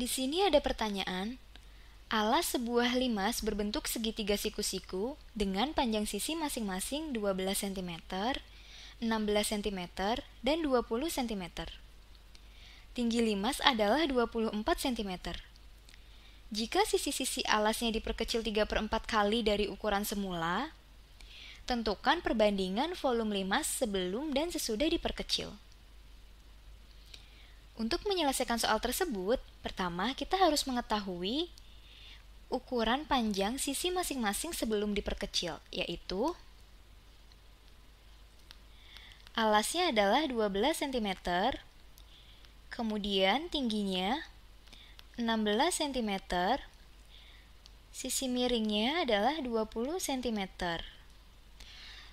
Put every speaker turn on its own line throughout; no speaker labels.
Di sini ada pertanyaan, alas sebuah limas berbentuk segitiga siku-siku dengan panjang sisi masing-masing 12 cm, 16 cm, dan 20 cm. Tinggi limas adalah 24 cm. Jika sisi-sisi alasnya diperkecil 3 per 4 kali dari ukuran semula, tentukan perbandingan volume limas sebelum dan sesudah diperkecil. Untuk menyelesaikan soal tersebut, pertama kita harus mengetahui ukuran panjang sisi masing-masing sebelum diperkecil, yaitu alasnya adalah 12 cm, kemudian tingginya 16 cm, sisi miringnya adalah 20 cm.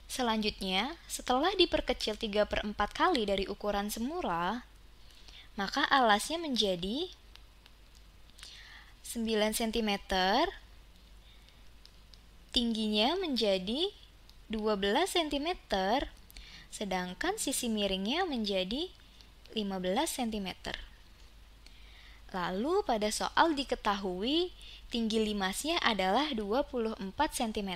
Selanjutnya, setelah diperkecil 3 per 4 kali dari ukuran semula, maka alasnya menjadi 9 cm tingginya menjadi 12 cm sedangkan sisi miringnya menjadi 15 cm Lalu pada soal diketahui tinggi limasnya adalah 24 cm.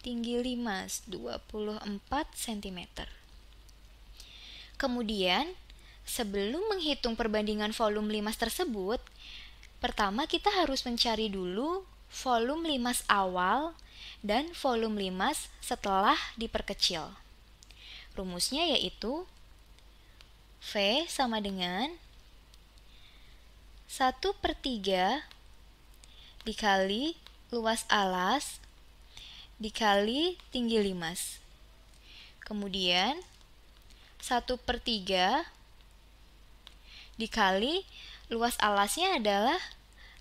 Tinggi limas 24 cm. Kemudian, sebelum menghitung perbandingan volume limas tersebut, pertama kita harus mencari dulu volume limas awal dan volume limas setelah diperkecil. Rumusnya yaitu V sama dengan 1 per 3 dikali luas alas dikali tinggi limas. Kemudian 1 per 3 dikali luas alasnya adalah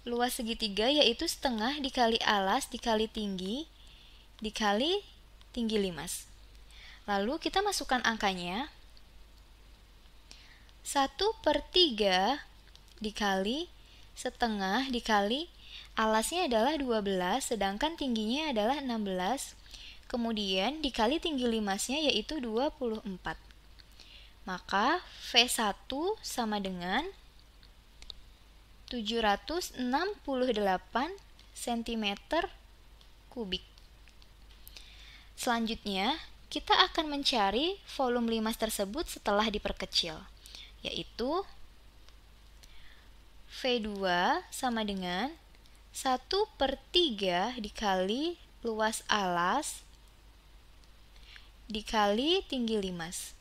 luas segitiga yaitu setengah dikali alas dikali tinggi dikali tinggi limas. Lalu kita masukkan angkanya. 1 per 3 dikali setengah dikali alasnya adalah 12 sedangkan tingginya adalah 16 kemudian dikali tinggi limasnya yaitu 24 maka V1 sama dengan 768 cm kubik. Selanjutnya, kita akan mencari volume limas tersebut setelah diperkecil, yaitu V2 sama dengan 1 per 3 dikali luas alas dikali tinggi limas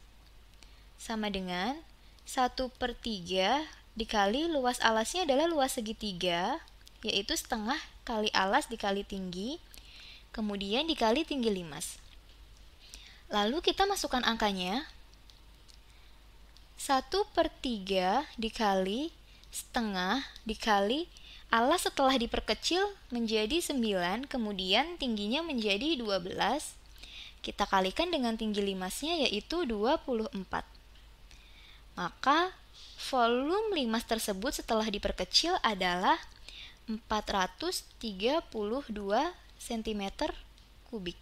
sama dengan 1 per 3 dikali luas alasnya adalah luas segitiga, yaitu setengah kali alas dikali tinggi, kemudian dikali tinggi limas. Lalu kita masukkan angkanya. 1 per 3 dikali setengah dikali alas setelah diperkecil menjadi 9, kemudian tingginya menjadi 12. Kita kalikan dengan tinggi limasnya yaitu 24. Maka volume limas tersebut setelah diperkecil adalah 432 cm kubik.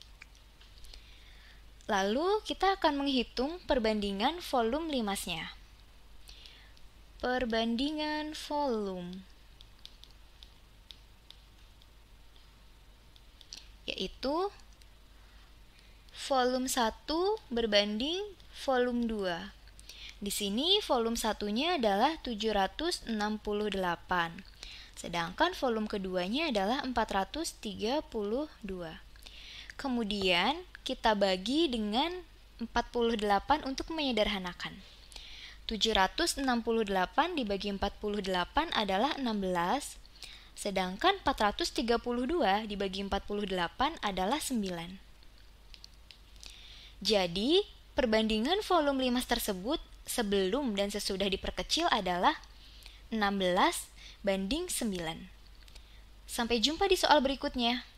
Lalu kita akan menghitung perbandingan volume limasnya. Perbandingan volume yaitu volume 1 berbanding volume 2 di sini volume satunya adalah 768, sedangkan volume keduanya adalah 432. Kemudian kita bagi dengan 48 untuk menyederhanakan. 768 dibagi 48 adalah 16, sedangkan 432 dibagi 48 adalah 9. Jadi, perbandingan volume limas tersebut sebelum dan sesudah diperkecil adalah 16 banding 9. Sampai jumpa di soal berikutnya.